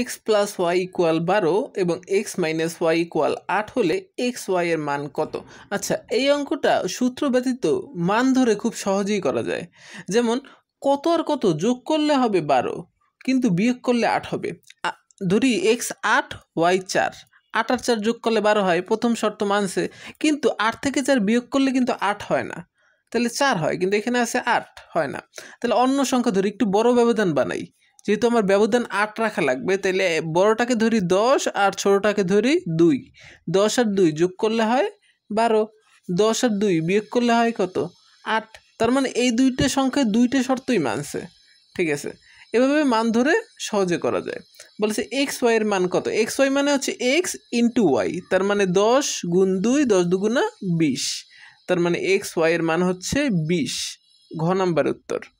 x plus Y equal বারো এবং x minus Y equal আট হলে এক্স ওয়াইয়ের মান কত আচ্ছা এই অঙ্কটা সূত্র ব্যতীত মান ধরে খুব সহজেই করা যায় যেমন কত আর কত যোগ করলে হবে বারো কিন্তু বিয়োগ করলে আট হবে ধরি এক্স আট ওয়াই চার আট আর চার যোগ করলে বারো হয় প্রথম শর্ত মানছে কিন্তু আট থেকে চার বিয়োগ করলে কিন্তু আট হয় না তাহলে চার হয় কিন্তু এখানে আছে আট হয় না তাহলে অন্য সংখ্যা ধরি একটু বড় ব্যবধান বানাই যেহেতু আমার ব্যবধান আট রাখা লাগবে তাহলে বড়টাকে ধরি দশ আর ছোটোটাকে ধরি দুই দশ আর দুই যোগ করলে হয় বারো দশ আর দুই বিয়োগ করলে হয় কত আট তার মানে এই দুইটা সংখ্যায় দুইটা শর্তই মানছে ঠিক আছে এভাবে মান ধরে সহজে করা যায় বলেছে এক্স ওয়াইয়ের মান কত এক্স ওয়াই মানে হচ্ছে এক্স ইন্টু ওয়াই তার মানে দশ গুণ দুই দশ দুগুণা বিশ তার মানে এক্স ওয়াইয়ের মান হচ্ছে বিশ ঘ নাম্বার উত্তর